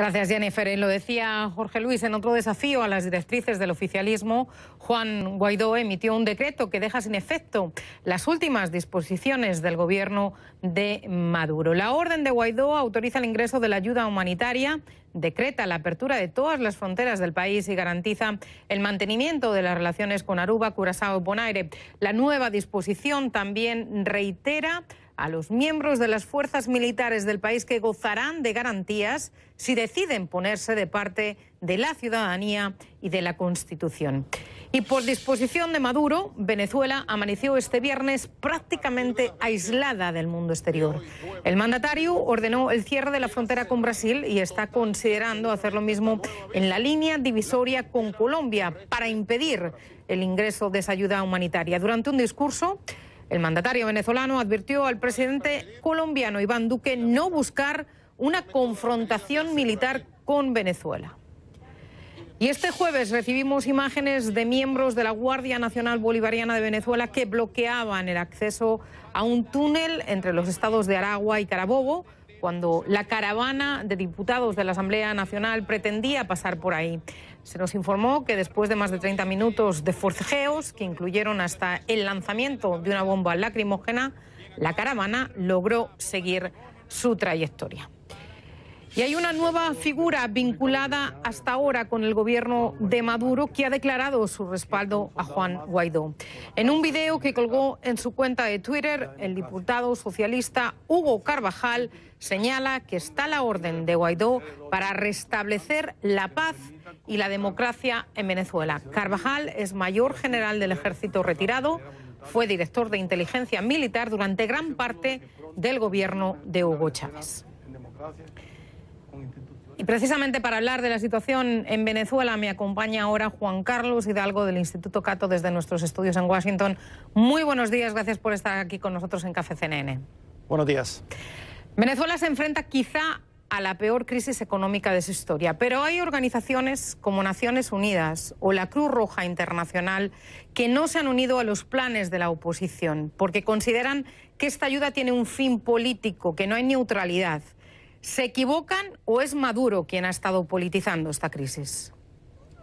Gracias, Jennifer. Eh, lo decía Jorge Luis, en otro desafío a las directrices del oficialismo, Juan Guaidó emitió un decreto que deja sin efecto las últimas disposiciones del gobierno de Maduro. La orden de Guaidó autoriza el ingreso de la ayuda humanitaria, decreta la apertura de todas las fronteras del país y garantiza el mantenimiento de las relaciones con Aruba, Curazao y Bonaire. La nueva disposición también reitera a los miembros de las fuerzas militares del país que gozarán de garantías si deciden ponerse de parte de la ciudadanía y de la Constitución. Y por disposición de Maduro, Venezuela amaneció este viernes prácticamente aislada del mundo exterior. El mandatario ordenó el cierre de la frontera con Brasil y está considerando hacer lo mismo en la línea divisoria con Colombia para impedir el ingreso de esa ayuda humanitaria. Durante un discurso, el mandatario venezolano advirtió al presidente colombiano Iván Duque no buscar una confrontación militar con Venezuela. Y este jueves recibimos imágenes de miembros de la Guardia Nacional Bolivariana de Venezuela que bloqueaban el acceso a un túnel entre los estados de Aragua y Carabobo cuando la caravana de diputados de la Asamblea Nacional pretendía pasar por ahí. Se nos informó que después de más de 30 minutos de forcejeos, que incluyeron hasta el lanzamiento de una bomba lacrimógena, la caravana logró seguir su trayectoria. Y hay una nueva figura vinculada hasta ahora con el gobierno de Maduro que ha declarado su respaldo a Juan Guaidó. En un video que colgó en su cuenta de Twitter, el diputado socialista Hugo Carvajal señala que está la orden de Guaidó para restablecer la paz y la democracia en Venezuela. Carvajal es mayor general del ejército retirado, fue director de inteligencia militar durante gran parte del gobierno de Hugo Chávez. Y precisamente para hablar de la situación en Venezuela me acompaña ahora Juan Carlos Hidalgo del Instituto Cato desde nuestros estudios en Washington. Muy buenos días, gracias por estar aquí con nosotros en Café CNN. Buenos días. Venezuela se enfrenta quizá a la peor crisis económica de su historia, pero hay organizaciones como Naciones Unidas o la Cruz Roja Internacional que no se han unido a los planes de la oposición porque consideran que esta ayuda tiene un fin político, que no hay neutralidad. ¿Se equivocan o es Maduro quien ha estado politizando esta crisis?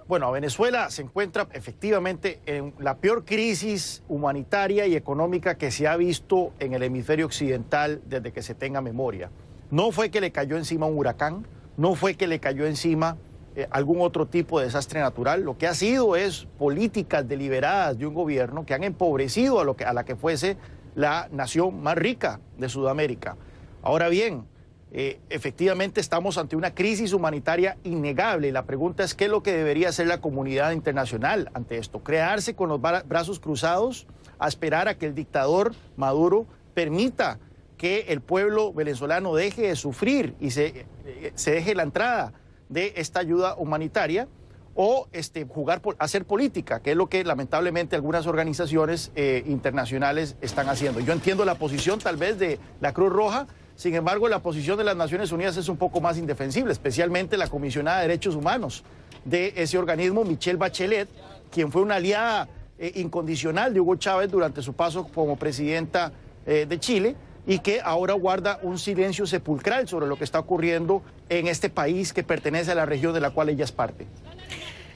Bueno, Venezuela se encuentra efectivamente en la peor crisis humanitaria y económica que se ha visto en el hemisferio occidental desde que se tenga memoria. No fue que le cayó encima un huracán, no fue que le cayó encima eh, algún otro tipo de desastre natural. Lo que ha sido es políticas deliberadas de un gobierno que han empobrecido a, lo a la que fuese la nación más rica de Sudamérica. Ahora bien, eh, efectivamente estamos ante una crisis humanitaria innegable. La pregunta es qué es lo que debería hacer la comunidad internacional ante esto. Crearse con los brazos cruzados, a esperar a que el dictador Maduro permita que el pueblo venezolano deje de sufrir y se, eh, se deje la entrada de esta ayuda humanitaria o este, jugar por, hacer política, que es lo que lamentablemente algunas organizaciones eh, internacionales están haciendo. Yo entiendo la posición tal vez de la Cruz Roja, sin embargo, la posición de las Naciones Unidas es un poco más indefensible, especialmente la comisionada de derechos humanos de ese organismo, Michelle Bachelet, quien fue una aliada eh, incondicional de Hugo Chávez durante su paso como presidenta eh, de Chile y que ahora guarda un silencio sepulcral sobre lo que está ocurriendo en este país que pertenece a la región de la cual ella es parte.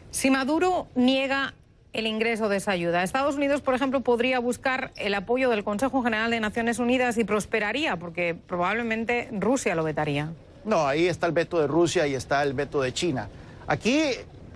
Si Maduro niega el ingreso de esa ayuda. Estados Unidos, por ejemplo, podría buscar el apoyo del Consejo General de Naciones Unidas y prosperaría, porque probablemente Rusia lo vetaría. No, ahí está el veto de Rusia y está el veto de China. Aquí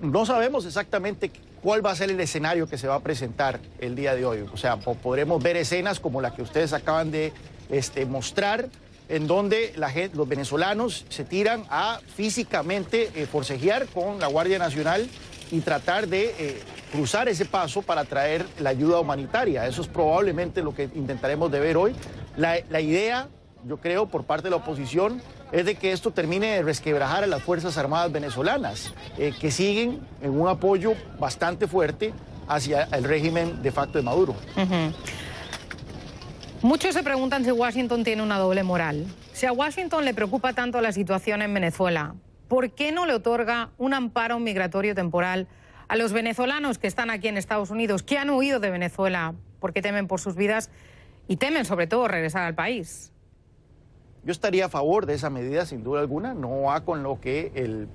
no sabemos exactamente cuál va a ser el escenario que se va a presentar el día de hoy. O sea, podremos ver escenas como la que ustedes acaban de este, mostrar, en donde la gente, los venezolanos se tiran a físicamente eh, forcejear con la Guardia Nacional y tratar de eh, cruzar ese paso para traer la ayuda humanitaria. Eso es probablemente lo que intentaremos de ver hoy. La, idea, yo creo, por parte de la oposición es de que esto termine de resquebrajar a las Fuerzas Armadas venezolanas, eh, que siguen en un apoyo bastante fuerte hacia el régimen de facto de Maduro. Muchos se preguntan si Washington tiene una doble moral. Si a Washington le preocupa tanto la situación en Venezuela, ¿por qué no le otorga un amparo migratorio temporal a los venezolanos que están aquí en Estados Unidos, que han huido de Venezuela porque temen por sus vidas y temen sobre todo regresar al país. Yo estaría a favor de esa medida, sin duda alguna, no a con lo que el,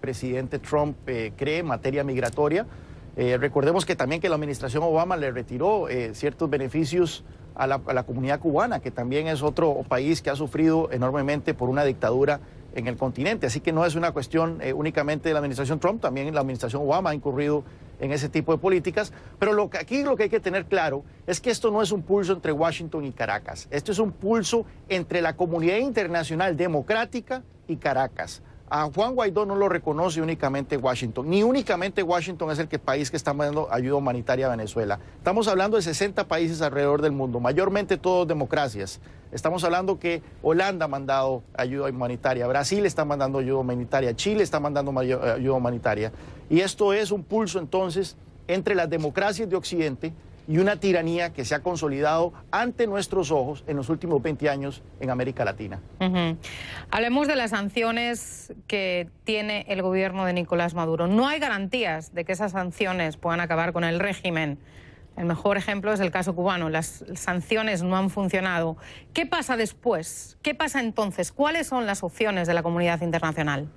presidente Trump eh, cree en materia migratoria. Eh, recordemos que también que la administración Obama le retiró eh, ciertos beneficios a la, a la comunidad cubana, que también es otro país que ha sufrido enormemente por una dictadura en el continente. Así que no es una cuestión eh, únicamente de la administración Trump, también la administración Obama ha incurrido en ese tipo de políticas. Pero aquí lo que hay que tener claro es que esto no es un pulso entre Washington y Caracas. Esto es un pulso entre la comunidad internacional democrática y Caracas. A Juan Guaidó no lo reconoce únicamente Washington, ni únicamente Washington es el que, país que está mandando ayuda humanitaria a Venezuela. Estamos hablando de 60 países alrededor del mundo, mayormente todos democracias. Estamos hablando que Holanda ha mandado ayuda humanitaria, Brasil está mandando ayuda humanitaria, Chile está mandando eh, ayuda humanitaria. Y esto es un pulso entonces entre las democracias de Occidente y una tiranía que se ha consolidado ante nuestros ojos en los últimos 20 años en América Latina. Hablemos de las sanciones que tiene el gobierno de Nicolás Maduro. No hay garantías de que esas sanciones puedan acabar con el régimen. El mejor ejemplo es el caso cubano. Las sanciones no han funcionado. ¿Qué pasa después? ¿Qué pasa entonces? ¿Cuáles son las opciones de la comunidad internacional?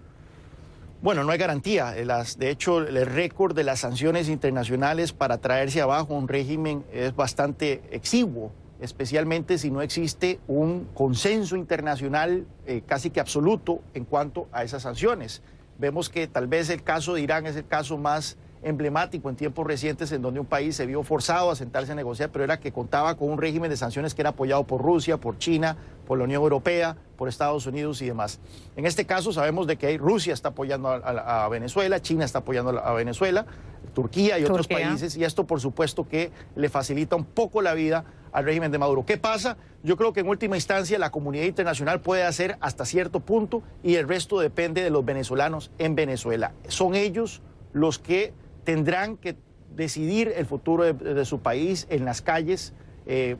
Bueno, no hay garantía. Eh, de hecho, el récord de las sanciones internacionales para traerse abajo un régimen es bastante exiguo, especialmente si no existe un consenso internacional eh, casi que absoluto en cuanto a esas sanciones. Vemos que tal vez el caso de Irán es el caso más emblemático en tiempos recientes en donde un país se vio forzado a sentarse a negociar, pero era que contaba con un régimen de sanciones que era apoyado por Rusia, por China, por la Unión Europea, por Estados Unidos y demás. En este caso sabemos de que Rusia está apoyando a, Venezuela, China está apoyando a Venezuela, Turquía y otros países, y esto por supuesto que le facilita un poco la vida al régimen de Maduro. ¿Qué pasa? Yo creo que en última instancia la comunidad internacional puede hacer hasta cierto punto y el resto depende de los venezolanos en Venezuela. Son ellos los que tendrán que decidir el futuro de, su país en las calles eh,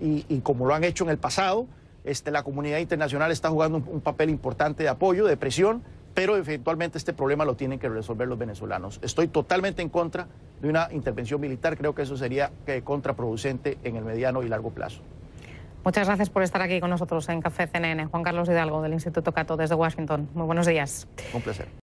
y, como lo han hecho en el pasado. Este, la comunidad internacional está jugando un, un papel importante de apoyo, de presión, pero eventualmente este problema lo tienen que resolver los venezolanos. Estoy totalmente en contra de una intervención militar, creo que eso sería eh, contraproducente en el mediano y largo plazo. Muchas gracias por estar aquí con nosotros en Café CNN. Juan Carlos Hidalgo del Instituto Cato desde Washington. Muy buenos días. Un placer.